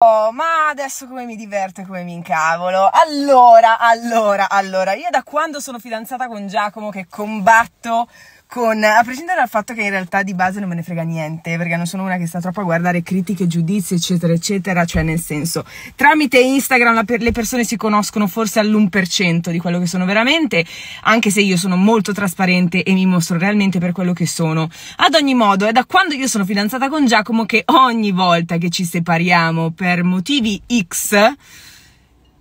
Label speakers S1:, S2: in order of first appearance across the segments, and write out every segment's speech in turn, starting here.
S1: Oh, ma adesso come mi diverto e come mi incavolo. Allora, allora, allora, io da quando sono fidanzata con Giacomo che combatto con, a prescindere dal fatto che in realtà di base non me ne frega niente, perché non sono una che sta troppo a guardare critiche, giudizi, eccetera, eccetera, cioè nel senso, tramite Instagram per, le persone si conoscono forse all'1% di quello che sono veramente, anche se io sono molto trasparente e mi mostro realmente per quello che sono. Ad ogni modo, è da quando io sono fidanzata con Giacomo che ogni volta che ci separiamo per motivi X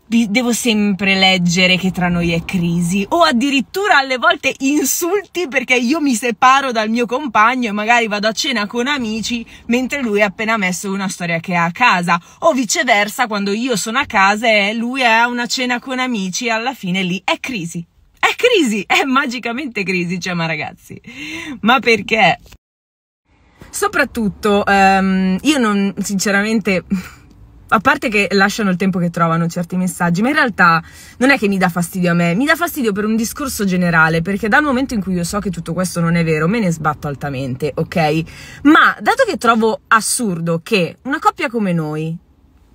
S1: devo sempre leggere che tra noi è crisi o addirittura alle volte insulti perché io mi separo dal mio compagno e magari vado a cena con amici mentre lui ha appena messo una storia che ha a casa o viceversa quando io sono a casa e lui ha una cena con amici e alla fine lì è crisi. È crisi, è magicamente crisi, cioè ma ragazzi, ma perché? Soprattutto, um, io non, sinceramente, a parte che lasciano il tempo che trovano certi messaggi, ma in realtà non è che mi dà fastidio a me, mi dà fastidio per un discorso generale, perché dal momento in cui io so che tutto questo non è vero, me ne sbatto altamente, ok? Ma dato che trovo assurdo che una coppia come noi,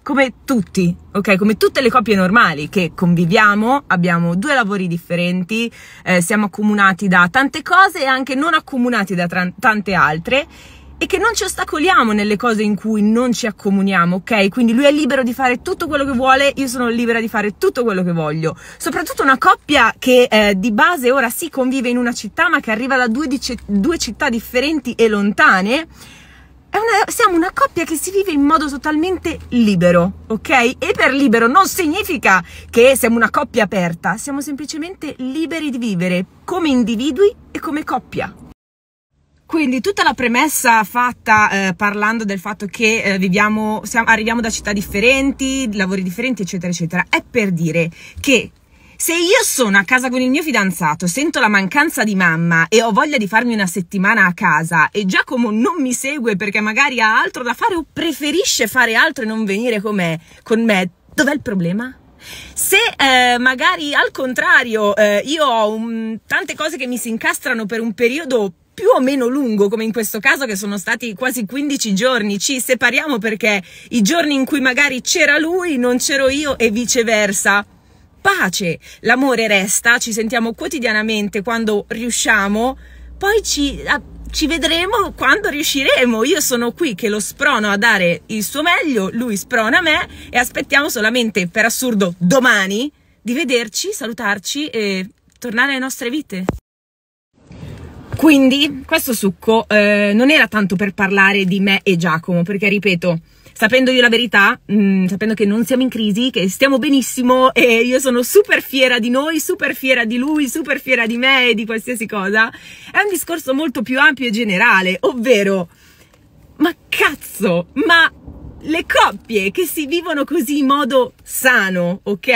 S1: come tutti, ok? Come tutte le coppie normali che conviviamo, abbiamo due lavori differenti, eh, siamo accomunati da tante cose e anche non accomunati da tante altre e che non ci ostacoliamo nelle cose in cui non ci accomuniamo, ok? Quindi lui è libero di fare tutto quello che vuole, io sono libera di fare tutto quello che voglio. Soprattutto una coppia che eh, di base ora si convive in una città ma che arriva da due, dice- due città differenti e lontane. Una, siamo una coppia che si vive in modo totalmente libero, ok? E per libero non significa che siamo una coppia aperta, siamo semplicemente liberi di vivere come individui e come coppia. Quindi tutta la premessa fatta eh, parlando del fatto che eh, viviamo, siamo, arriviamo da città differenti, lavori differenti, eccetera, eccetera, è per dire che se io sono a casa con il mio fidanzato, sento la mancanza di mamma e ho voglia di farmi una settimana a casa e Giacomo non mi segue perché magari ha altro da fare o preferisce fare altro e non venire con me, dov'è il problema? Se eh, magari al contrario eh, io ho un, tante cose che mi si incastrano per un periodo più o meno lungo, come in questo caso che sono stati quasi 15 giorni, ci separiamo perché i giorni in cui magari c'era lui non c'ero io e viceversa. Pace, l'amore resta, ci sentiamo quotidianamente quando riusciamo, poi ci, ah, ci vedremo quando riusciremo. Io sono qui che lo sprono a dare il suo meglio, lui sprona me e aspettiamo solamente, per assurdo, domani di vederci, salutarci e tornare alle nostre vite. Quindi questo succo eh, non era tanto per parlare di me e Giacomo, perché ripeto, sapendo io la verità, mh, mm, sapendo che non siamo in crisi, che stiamo benissimo e io sono super fiera di noi, super fiera di lui, super fiera di me e di qualsiasi cosa, è un discorso molto più ampio e generale, ovvero, ma cazzo, ma le coppie che si vivono così in modo sano, ok?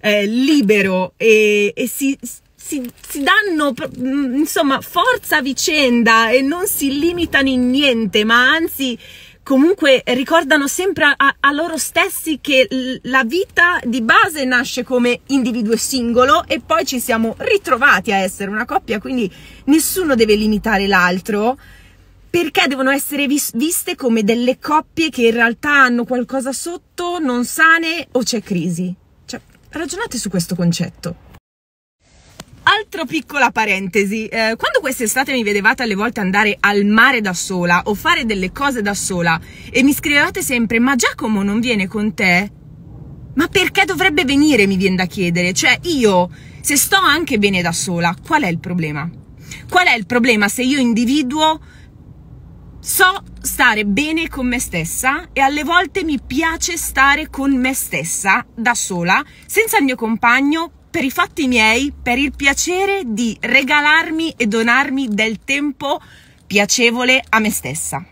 S1: Eh, libero e, e si si, si, danno mm, insomma forza a vicenda e non si limitano in niente, ma anzi comunque ricordano sempre a, a loro stessi che la vita di base nasce come individuo singolo e poi ci siamo ritrovati a essere una coppia, quindi nessuno deve limitare l'altro. Perché devono essere vis viste come delle coppie che in realtà hanno qualcosa sotto, non sane o c'è crisi? Cioè, ragionate su questo concetto. Altra piccola parentesi, eh, quando quest'estate mi vedevate alle volte andare al mare da sola o fare delle cose da sola e mi scrivevate sempre ma Giacomo non viene con te? Ma perché dovrebbe venire mi viene da chiedere? Cioè io, se sto anche bene da sola, qual è il problema? Qual è il problema se io individuo so stare bene con me stessa e alle volte mi piace stare con me stessa da sola, senza il mio compagno, per i fatti miei, per il piacere di regalarmi e donarmi del tempo piacevole a me stessa.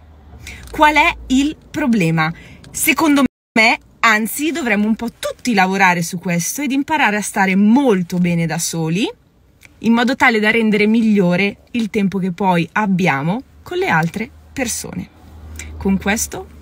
S1: Qual è il problema? Secondo me, anzi, dovremmo un po' tutti lavorare su questo ed imparare a stare molto bene da soli, in modo tale da rendere migliore il tempo che poi abbiamo con le altre persone. Con questo